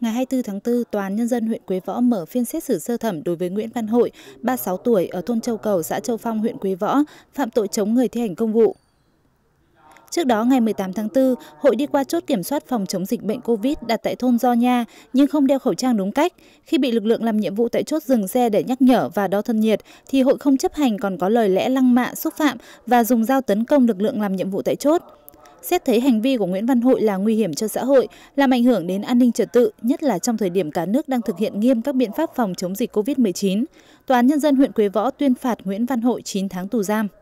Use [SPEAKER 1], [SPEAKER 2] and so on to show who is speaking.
[SPEAKER 1] Ngày 24 tháng 4, Tòa án Nhân dân huyện Quế Võ mở phiên xét xử sơ thẩm đối với Nguyễn Văn Hội, 36 tuổi, ở thôn Châu Cầu, xã Châu Phong, huyện Quế Võ, phạm tội chống người thi hành công vụ. Trước đó, ngày 18 tháng 4, hội đi qua chốt kiểm soát phòng chống dịch bệnh COVID đặt tại thôn Do Nha nhưng không đeo khẩu trang đúng cách. Khi bị lực lượng làm nhiệm vụ tại chốt dừng xe để nhắc nhở và đo thân nhiệt, thì hội không chấp hành còn có lời lẽ lăng mạ, xúc phạm và dùng dao tấn công lực lượng làm nhiệm vụ tại chốt xét thấy hành vi của Nguyễn Văn Hội là nguy hiểm cho xã hội, làm ảnh hưởng đến an ninh trật tự, nhất là trong thời điểm cả nước đang thực hiện nghiêm các biện pháp phòng chống dịch COVID-19. Tòa án Nhân dân huyện Quế Võ tuyên phạt Nguyễn Văn Hội 9 tháng tù giam.